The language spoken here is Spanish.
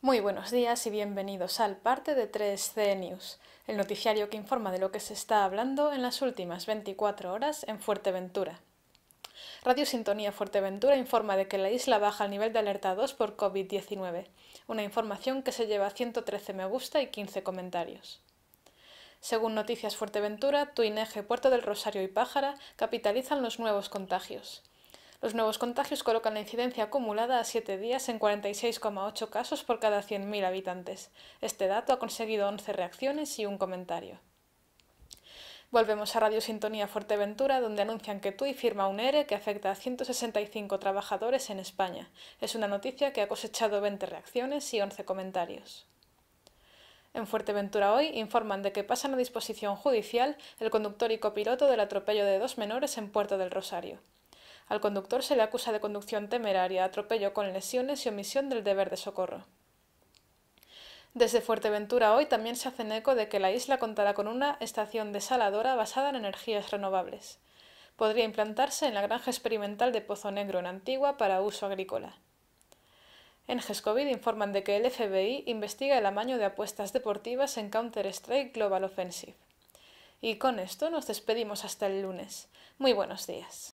Muy buenos días y bienvenidos al parte de 3C News, el noticiario que informa de lo que se está hablando en las últimas 24 horas en Fuerteventura. Radio Sintonía Fuerteventura informa de que la isla baja al nivel de alerta 2 por COVID-19, una información que se lleva 113 me gusta y 15 comentarios. Según Noticias Fuerteventura, Tuineje, Puerto del Rosario y Pájara capitalizan los nuevos contagios. Los nuevos contagios colocan la incidencia acumulada a 7 días en 46,8 casos por cada 100.000 habitantes. Este dato ha conseguido 11 reacciones y un comentario. Volvemos a Radio Sintonía Fuerteventura, donde anuncian que TUI firma un ERE e que afecta a 165 trabajadores en España. Es una noticia que ha cosechado 20 reacciones y 11 comentarios. En Fuerteventura hoy informan de que pasan a disposición judicial el conductor y copiloto del atropello de dos menores en Puerto del Rosario. Al conductor se le acusa de conducción temeraria, atropello con lesiones y omisión del deber de socorro. Desde Fuerteventura hoy también se hacen eco de que la isla contará con una estación desaladora basada en energías renovables. Podría implantarse en la granja experimental de Pozo Negro en Antigua para uso agrícola. En Gescovid informan de que el FBI investiga el amaño de apuestas deportivas en Counter-Strike Global Offensive. Y con esto nos despedimos hasta el lunes. Muy buenos días.